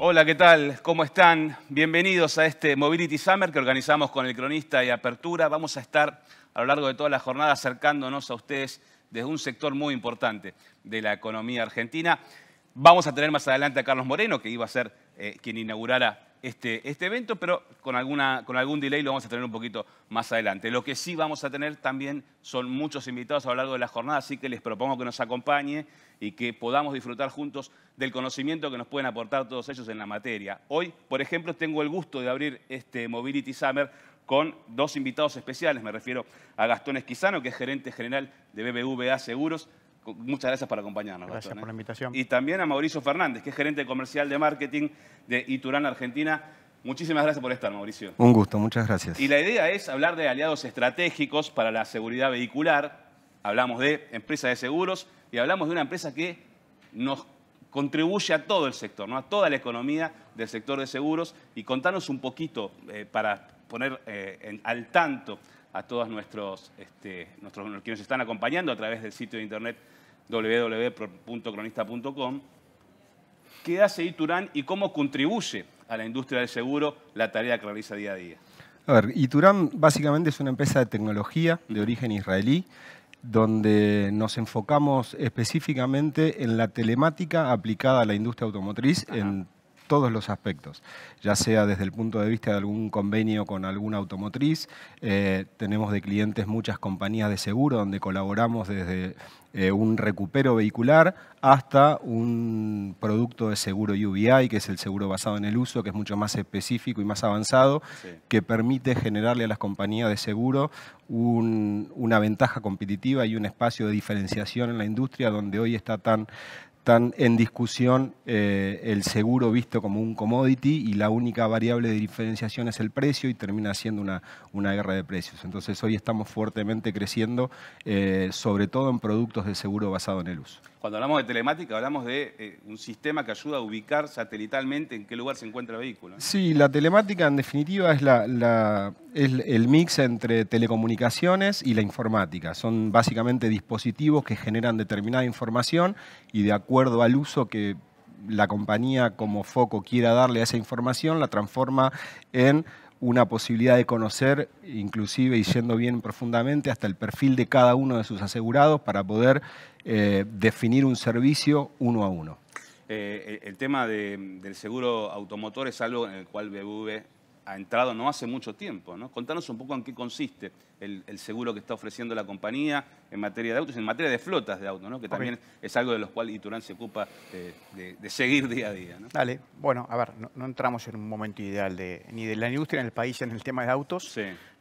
Hola, ¿qué tal? ¿Cómo están? Bienvenidos a este Mobility Summer que organizamos con el cronista y Apertura. Vamos a estar a lo largo de toda la jornada acercándonos a ustedes desde un sector muy importante de la economía argentina. Vamos a tener más adelante a Carlos Moreno, que iba a ser eh, quien inaugurara este, este, evento, pero con, alguna, con algún delay lo vamos a tener un poquito más adelante. Lo que sí vamos a tener también son muchos invitados a lo largo de la jornada, así que les propongo que nos acompañe y que podamos disfrutar juntos del conocimiento que nos pueden aportar todos ellos en la materia. Hoy, por ejemplo, tengo el gusto de abrir este Mobility Summer con dos invitados especiales. Me refiero a Gastón Esquizano, que es gerente general de BBVA Seguros, Muchas gracias por acompañarnos. Gracias ¿eh? por la invitación. Y también a Mauricio Fernández, que es gerente comercial de marketing de Iturán Argentina. Muchísimas gracias por estar, Mauricio. Un gusto, muchas gracias. Y la idea es hablar de aliados estratégicos para la seguridad vehicular. Hablamos de empresas de seguros y hablamos de una empresa que nos contribuye a todo el sector, ¿no? a toda la economía del sector de seguros. Y contanos un poquito, eh, para poner eh, al tanto a todos nuestros, este, nuestros que nos están acompañando a través del sitio de internet www.cronista.com, ¿qué hace Iturán y cómo contribuye a la industria del seguro la tarea que realiza día a día? A ver, Iturán básicamente es una empresa de tecnología de origen israelí donde nos enfocamos específicamente en la telemática aplicada a la industria automotriz en todos los aspectos, ya sea desde el punto de vista de algún convenio con alguna automotriz, eh, tenemos de clientes muchas compañías de seguro donde colaboramos desde eh, un recupero vehicular hasta un producto de seguro UBI, que es el seguro basado en el uso, que es mucho más específico y más avanzado, que permite generarle a las compañías de seguro una ventaja competitiva y un espacio de diferenciación en la industria donde hoy está tan están en discusión eh, el seguro visto como un commodity y la única variable de diferenciación es el precio y termina siendo una, una guerra de precios. Entonces hoy estamos fuertemente creciendo, eh, sobre todo en productos de seguro basado en el uso. Cuando hablamos de telemática, hablamos de eh, un sistema que ayuda a ubicar satelitalmente en qué lugar se encuentra el vehículo. Sí, la telemática en definitiva es, la, es el mix entre telecomunicaciones y la informática. Son básicamente dispositivos que generan determinada información y de acuerdo acuerdo al uso que la compañía como foco quiera darle a esa información, la transforma en una posibilidad de conocer, inclusive y yendo bien profundamente, hasta el perfil de cada uno de sus asegurados para poder eh, definir un servicio uno a uno. Eh, el tema del seguro automotor es algo en el cual BBV ha entrado no hace mucho tiempo. ¿no? Contanos un poco en qué consiste el, seguro que está ofreciendo la compañía en materia de autos, en materia de flotas de autos, ¿no? que también es algo de los cuales Iturán se ocupa eh, de, seguir día a día. ¿no? Dale, bueno, a ver, no, entramos en un momento ideal de, ni de la industria en el país en el tema de autos,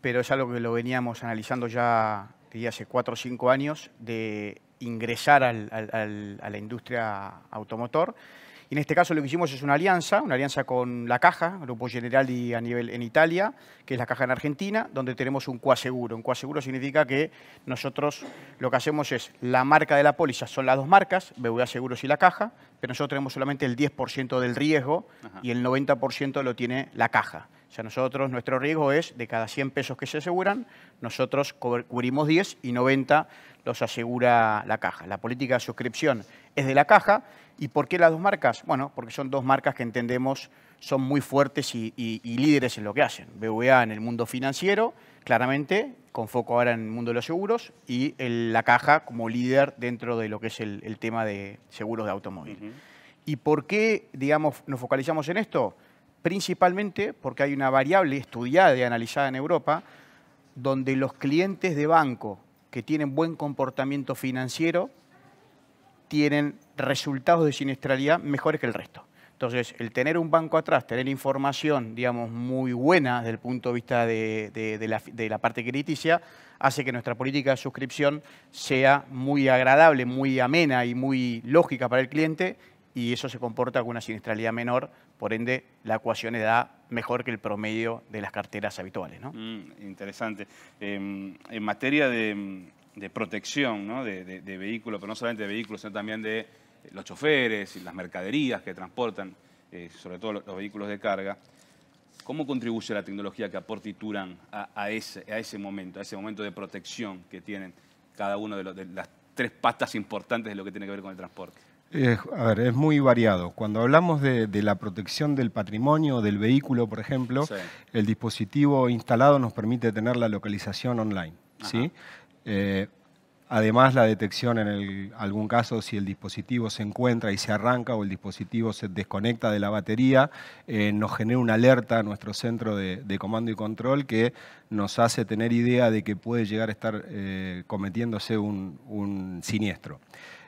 pero es algo que lo veníamos analizando ya, diría, hace cuatro o cinco años, de ingresar a la industria automotor en este caso lo que hicimos es una alianza, una alianza con la Caja, Grupo General y a nivel en Italia, que es la Caja en Argentina, donde tenemos un cuaseguro. Un cuaseguro significa que nosotros lo que hacemos es la marca de la póliza, son las dos marcas, BVA Seguros y la Caja, pero nosotros tenemos solamente el 10% del riesgo y el 90% lo tiene la Caja. O sea, nosotros, nuestro riesgo es de cada 100 pesos que se aseguran, nosotros cubrimos 10 y 90 los asegura la caja. La política de suscripción es de la caja. ¿Y por qué las dos marcas? Bueno, porque son dos marcas que entendemos son muy fuertes y, líderes en lo que hacen. BVA en el mundo financiero, claramente, con foco ahora en el mundo de los seguros, y la caja como líder dentro de lo que es el, tema de seguros de automóvil. ¿Y por qué, digamos, nos focalizamos en esto? principalmente porque hay una variable estudiada y analizada en Europa donde los clientes de banco que tienen buen comportamiento financiero tienen resultados de siniestralidad mejores que el resto. Entonces, el tener un banco atrás, tener información, digamos, muy buena desde el punto de vista de, la, de la, parte crediticia, hace que nuestra política de suscripción sea muy agradable, muy amena y muy lógica para el cliente y eso se comporta con una siniestralidad menor por ende, la ecuación es da mejor que el promedio de las carteras habituales. Mm, interesante. Em, en materia de, protección de, vehículos, pero no solamente de vehículos, sino también de eh, los choferes y las mercaderías que transportan, eh, sobre todo los, vehículos de carga. ¿Cómo contribuye la tecnología que aporta a, a, ese, momento, a ese momento de protección que tienen cada uno de, de las tres patas importantes de lo que tiene que ver con el transporte? a ver, es muy variado. Cuando hablamos de, la protección del patrimonio, del vehículo, por ejemplo, el dispositivo instalado nos permite tener la localización online. Eh, además, la detección en algún caso si el dispositivo se encuentra y se arranca o el dispositivo se desconecta de la batería, eh, nos genera una alerta a nuestro centro de, comando y control que nos hace tener idea de que puede llegar a estar eh, cometiéndose un siniestro.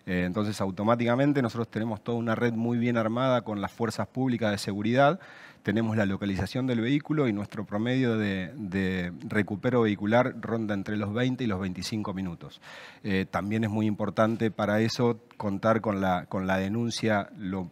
Eh, entonces, automáticamente nosotros tenemos toda una red muy bien armada con las fuerzas públicas de seguridad, tenemos la localización del vehículo y nuestro promedio de, recupero vehicular ronda entre los 20 y los 25 minutos. Eh, también es muy importante para eso contar con la, con la denuncia lo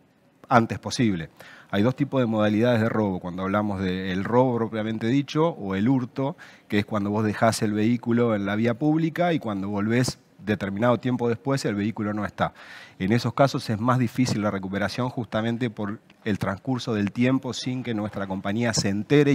antes posible. Hay dos tipos de modalidades de robo, cuando hablamos del robo propiamente dicho o el hurto, que es cuando vos dejás el vehículo en la vía pública y cuando volvés determinado tiempo después el vehículo no está. En esos casos es más difícil la recuperación justamente por el transcurso del tiempo sin que nuestra compañía se entere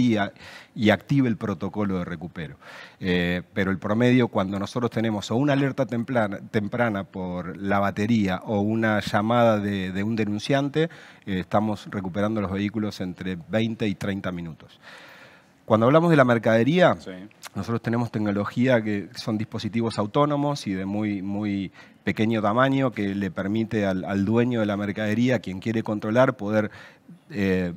y, active el protocolo de recupero. Eh, pero el promedio, cuando nosotros tenemos o una alerta temprana, por la batería o una llamada de, un denunciante, eh, estamos recuperando los vehículos entre 20 y 30 minutos. Cuando hablamos de la mercadería, nosotros tenemos tecnología que son dispositivos autónomos y de muy, muy pequeño tamaño que le permite al, dueño de la mercadería, quien quiere controlar, poder eh,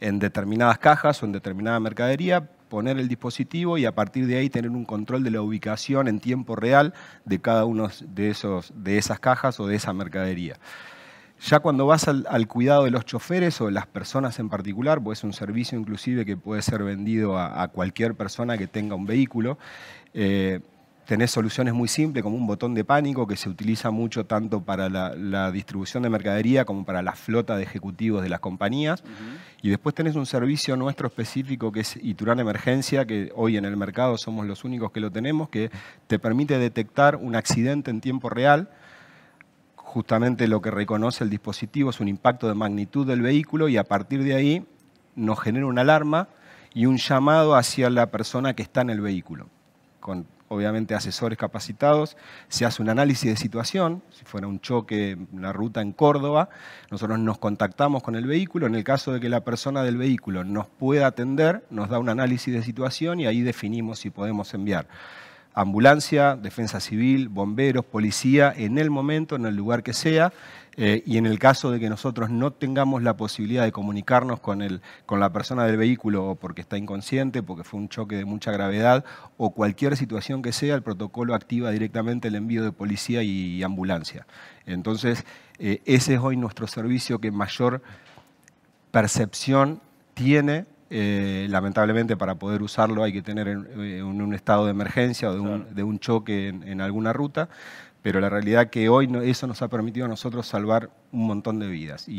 en determinadas cajas o en determinada mercadería poner el dispositivo y a partir de ahí tener un control de la ubicación en tiempo real de cada uno de, esos, de esas cajas o de esa mercadería. Ya cuando vas al, cuidado de los choferes o de las personas en particular, pues es un servicio inclusive que puede ser vendido a, cualquier persona que tenga un vehículo, eh, tenés soluciones muy simples como un botón de pánico que se utiliza mucho tanto para la, distribución de mercadería como para la flota de ejecutivos de las compañías. Y después tenés un servicio nuestro específico que es Iturán Emergencia, que hoy en el mercado somos los únicos que lo tenemos, que te permite detectar un accidente en tiempo real justamente lo que reconoce el dispositivo es un impacto de magnitud del vehículo y a partir de ahí nos genera una alarma y un llamado hacia la persona que está en el vehículo. Con, obviamente, asesores capacitados, se hace un análisis de situación. Si fuera un choque, una ruta en Córdoba, nosotros nos contactamos con el vehículo. En el caso de que la persona del vehículo nos pueda atender, nos da un análisis de situación y ahí definimos si podemos enviar ambulancia, defensa civil, bomberos, policía, en el momento, en el lugar que sea, eh, y en el caso de que nosotros no tengamos la posibilidad de comunicarnos con, el, con la persona del vehículo o porque está inconsciente, porque fue un choque de mucha gravedad o cualquier situación que sea, el protocolo activa directamente el envío de policía y ambulancia. Entonces, eh, ese es hoy nuestro servicio que mayor percepción tiene eh, lamentablemente para poder usarlo hay que tener eh, un, estado de emergencia o de, un, choque en, alguna ruta, pero la realidad que hoy eso nos ha permitido a nosotros salvar un montón de vidas. Y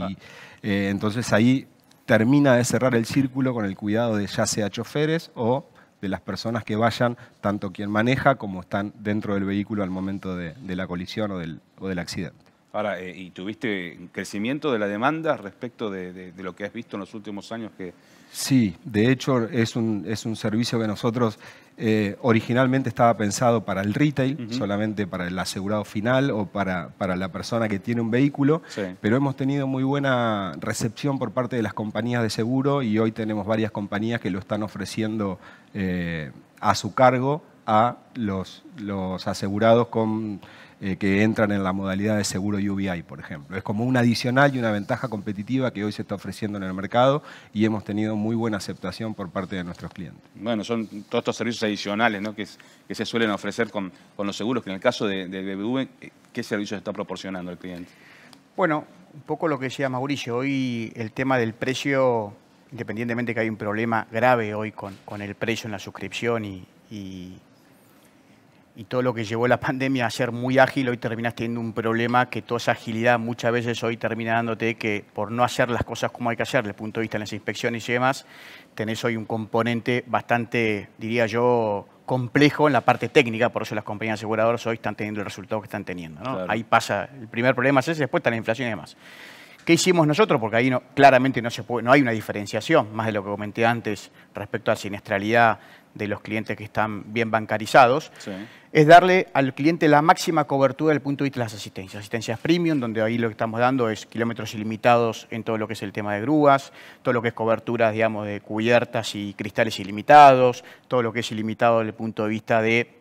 eh, entonces ahí termina de cerrar el círculo con el cuidado de ya sea choferes o de las personas que vayan, tanto quien maneja como están dentro del vehículo al momento de, la colisión o del, o del accidente. Ahora, ¿y tuviste crecimiento de la demanda respecto de, de lo que has visto en los últimos años que, Sí, de hecho es un, es un servicio que nosotros eh, originalmente estaba pensado para el retail, solamente para el asegurado final o para, para la persona que tiene un vehículo, pero hemos tenido muy buena recepción por parte de las compañías de seguro y hoy tenemos varias compañías que lo están ofreciendo eh, a su cargo a los, los asegurados con eh, que entran en la modalidad de seguro UBI, por ejemplo. Es como un adicional y una ventaja competitiva que hoy se está ofreciendo en el mercado y hemos tenido muy buena aceptación por parte de nuestros clientes. Bueno, son todos estos servicios adicionales que, se suelen ofrecer con, los seguros, que en el caso de, BBV, ¿qué servicios está proporcionando el cliente? Bueno, un poco lo que decía Mauricio, hoy el tema del precio, independientemente que hay un problema grave hoy con, el precio en la suscripción y y todo lo que llevó la pandemia a ser muy ágil, hoy terminas teniendo un problema que toda esa agilidad muchas veces hoy termina dándote que por no hacer las cosas como hay que hacer, desde el punto de vista de las inspecciones y demás, tenés hoy un componente bastante, diría yo, complejo en la parte técnica, por eso las compañías aseguradoras hoy están teniendo el resultado que están teniendo. Ahí pasa, el primer problema es ese, después está la inflación y demás. ¿Qué hicimos nosotros? Porque ahí no, claramente no, hay una diferenciación, más de lo que comenté antes respecto a la siniestralidad de los clientes que están bien bancarizados, es darle al cliente la máxima cobertura del punto de vista de las asistencias. Asistencias premium, donde ahí lo que estamos dando es kilómetros ilimitados en todo lo que es el tema de grúas, todo lo que es coberturas, digamos, de cubiertas y cristales ilimitados, todo lo que es ilimitado desde el punto de vista de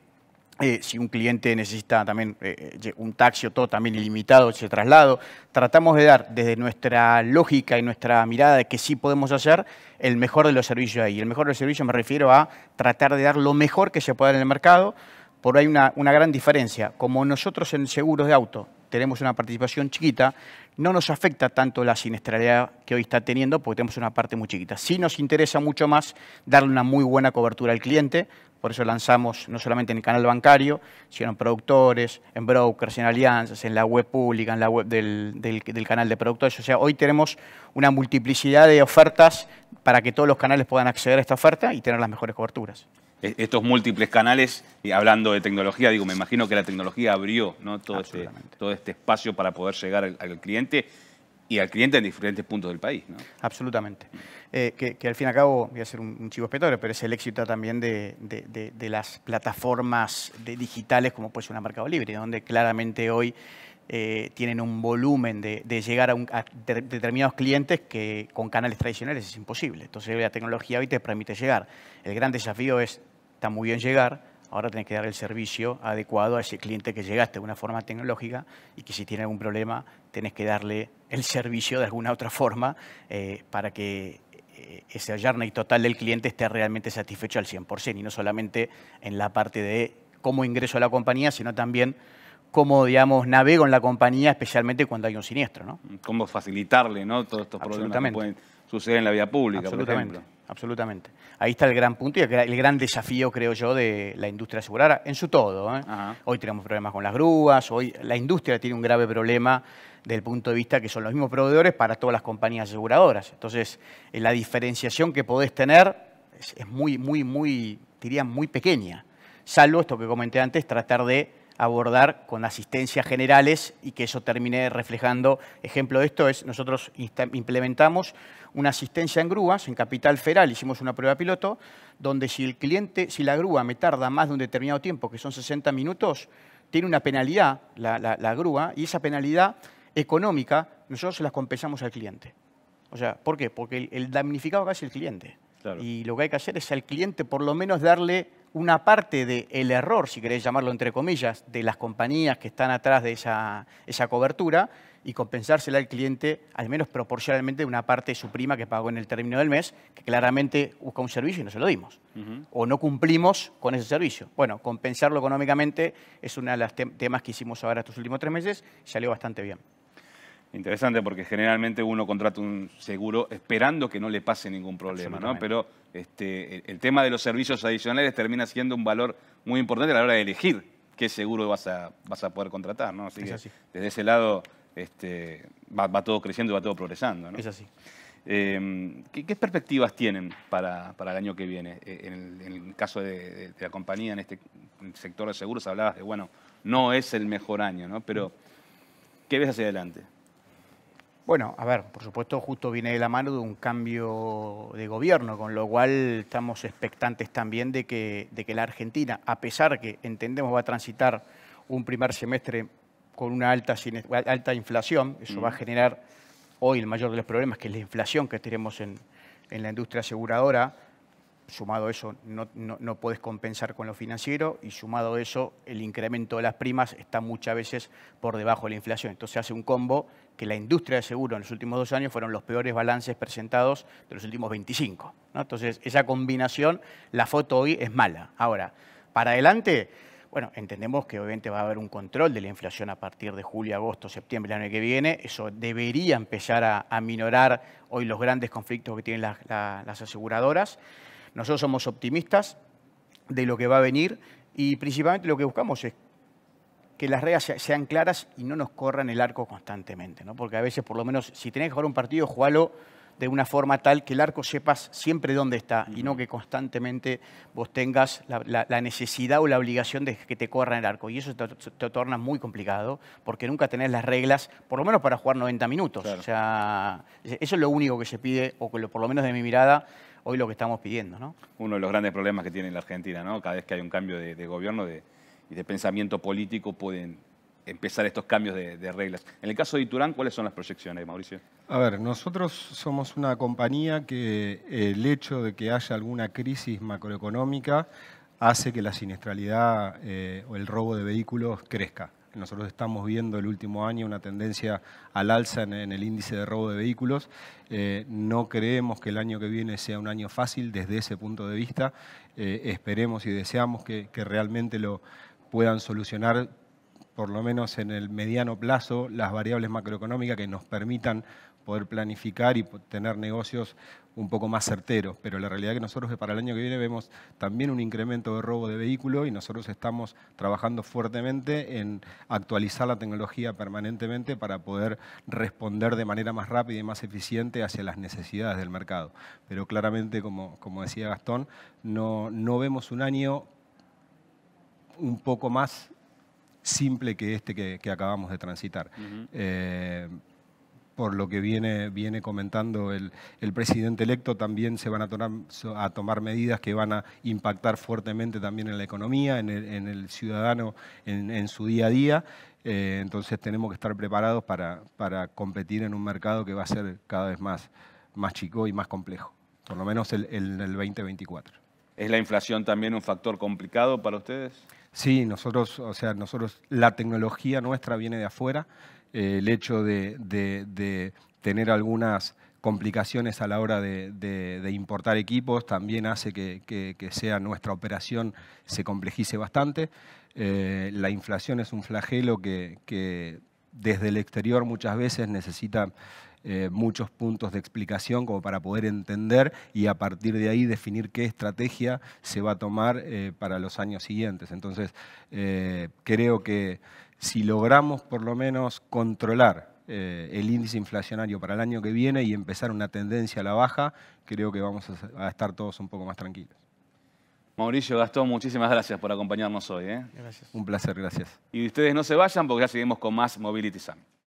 eh, si un cliente necesita también eh, eh, un taxi o todo también ilimitado, ese traslado, tratamos de dar desde nuestra lógica y nuestra mirada de que sí podemos hacer el mejor de los servicios ahí. El mejor de los servicios me refiero a tratar de dar lo mejor que se pueda en el mercado. Por ahí una, una gran diferencia. Como nosotros en seguros de auto tenemos una participación chiquita, no nos afecta tanto la siniestralidad que hoy está teniendo porque tenemos una parte muy chiquita. Sí nos interesa mucho más darle una muy buena cobertura al cliente, por eso lanzamos no solamente en el canal bancario, sino en productores, en brokers, en alianzas, en la web pública, en la web del, canal de productores. O sea, hoy tenemos una multiplicidad de ofertas para que todos los canales puedan acceder a esta oferta y tener las mejores coberturas. E-, estos múltiples canales, y hablando de tecnología, digo, me imagino que la tecnología abrió este, todo, este, espacio para poder llegar al cliente y al cliente en diferentes puntos del país. Absolutamente. Eh, que, al fin y al cabo, voy a ser un, chivo espectador, pero es el éxito también de, las plataformas digitales como puede ser una Mercado Libre, donde claramente hoy eh, tienen un volumen de, llegar a, determinados clientes que con canales tradicionales es imposible. Entonces la tecnología hoy te permite llegar. El gran desafío es, está muy bien llegar, Ahora tenés que dar el servicio adecuado a ese cliente que llegaste de una forma tecnológica y que si tiene algún problema tenés que darle el servicio de alguna otra forma eh, para que eh, ese journey total del cliente esté realmente satisfecho al 100% y no solamente en la parte de cómo ingreso a la compañía, sino también cómo, digamos, navego en la compañía, especialmente cuando hay un siniestro, ¿no? Cómo facilitarle, ¿no? Todos estos problemas sucede en la vía pública, absolutamente, por ejemplo. Absolutamente. Ahí está el gran punto y el gran desafío, creo yo, de la industria aseguradora en su todo. ¿eh? Hoy tenemos problemas con las grúas, hoy la industria tiene un grave problema del punto de vista que son los mismos proveedores para todas las compañías aseguradoras. Entonces, eh, la diferenciación que podés tener es, muy, muy, muy, diría, muy pequeña. Salvo esto que comenté antes, tratar de abordar con asistencias generales y que eso termine reflejando. Ejemplo de esto es, nosotros implementamos una asistencia en grúas, en Capital Federal hicimos una prueba piloto, donde si el cliente, si la grúa me tarda más de un determinado tiempo, que son 60 minutos, tiene una penalidad la, grúa y esa penalidad económica nosotros se las compensamos al cliente. O sea, ¿por qué? Porque el, damnificado acá es el cliente. Y lo que hay que hacer es al cliente por lo menos darle una parte del error, si queréis llamarlo entre comillas, de las compañías que están atrás de esa, cobertura y compensársela al cliente, al menos proporcionalmente, de una parte de su prima que pagó en el término del mes, que claramente busca un servicio y no se lo dimos. O no cumplimos con ese servicio. Bueno, compensarlo económicamente es uno de los temas que hicimos ahora estos últimos tres meses salió bastante bien. Interesante porque generalmente uno contrata un seguro esperando que no le pase ningún problema, ¿no? Pero este, el, tema de los servicios adicionales termina siendo un valor muy importante a la hora de elegir qué seguro vas a, vas a poder contratar, ¿no? Así que desde ese lado este, va, todo creciendo y va todo progresando, ¿no? Es así. Em, ¿qué, perspectivas tienen para, para, el año que viene? Eh, en el, caso de, la compañía, en este sector de seguros, hablabas de, bueno, no es el mejor año, ¿no? Pero, ¿qué ves hacia adelante? Bueno, a ver, por supuesto, justo viene de la mano de un cambio de gobierno, con lo cual estamos expectantes también de que, la Argentina, a pesar que entendemos va a transitar un primer semestre con una alta, alta inflación, eso va a mm. generar hoy el mayor de los problemas, que es la inflación que tenemos en la industria aseguradora, sumado eso no, puedes compensar con lo financiero y sumado eso el incremento de las primas está muchas veces por debajo de la inflación. Entonces hace un combo que la industria de seguro en los últimos dos años fueron los peores balances presentados de los últimos 25. Entonces esa combinación, la foto hoy es mala. Ahora, para adelante, bueno, entendemos que obviamente va a haber un control de la inflación a partir de julio, agosto, septiembre del año que viene. Eso debería empezar a, minorar hoy los grandes conflictos que tienen las aseguradoras. Nosotros somos optimistas de lo que va a venir y principalmente lo que buscamos es que las reglas sean claras y no nos corran el arco constantemente, ¿no? porque a veces por lo menos si tenés que jugar un partido, jugalo de una forma tal que el arco sepas siempre dónde está y no que constantemente vos tengas la, necesidad o la obligación de que te corran el arco. Y eso te, torna muy complicado porque nunca tenés las reglas, por lo menos para jugar 90 minutos. O sea, eso es lo único que se pide, o por lo menos de mi mirada, hoy lo que estamos pidiendo. ¿no? Uno de los grandes problemas que tiene la Argentina, ¿no? cada vez que hay un cambio de, gobierno y de pensamiento político pueden empezar estos cambios de, reglas. En el caso de Iturán, ¿cuáles son las proyecciones, Mauricio? A ver, nosotros somos una compañía que el hecho de que haya alguna crisis macroeconómica hace que la siniestralidad eh, o el robo de vehículos crezca. Nosotros estamos viendo el último año una tendencia al alza en, el índice de robo de vehículos. Eh, no creemos que el año que viene sea un año fácil desde ese punto de vista. Eh, esperemos y deseamos que realmente lo puedan solucionar por lo menos en el mediano plazo, las variables macroeconómicas que nos permitan poder planificar y tener negocios un poco más certeros. Pero la realidad es que nosotros para el año que viene vemos también un incremento de robo de vehículo y nosotros estamos trabajando fuertemente en actualizar la tecnología permanentemente para poder responder de manera más rápida y más eficiente hacia las necesidades del mercado. Pero claramente, como, como decía Gastón, no, no vemos un año un poco más simple que este que, acabamos de transitar por lo que viene, viene comentando el, el presidente electo, también se van a tomar, a tomar, medidas que van a impactar fuertemente también en la economía, en el, en el ciudadano, en, en, su día a día. Eh, entonces tenemos que estar preparados para, para, competir en un mercado que va a ser cada vez más, más chico y más complejo, por lo menos en el, el 2024. ¿Es la inflación también un factor complicado para ustedes? Sí, nosotros, o sea, nosotros, la tecnología nuestra viene de afuera. Eh, el hecho de, tener algunas complicaciones a la hora de, importar equipos también hace que, sea nuestra operación se complejice bastante. Eh, la inflación es un flagelo que, desde el exterior muchas veces necesita eh, muchos puntos de explicación como para poder entender y a partir de ahí definir qué estrategia se va a tomar para los años siguientes. Entonces, creo que si logramos por lo menos controlar eh, el índice inflacionario para el año que viene y empezar una tendencia a la baja, creo que vamos a, estar todos un poco más tranquilos. Mauricio, Gastón, muchísimas gracias por acompañarnos hoy. ¿eh? Un placer, gracias. Y ustedes no se vayan porque ya seguimos con más Mobility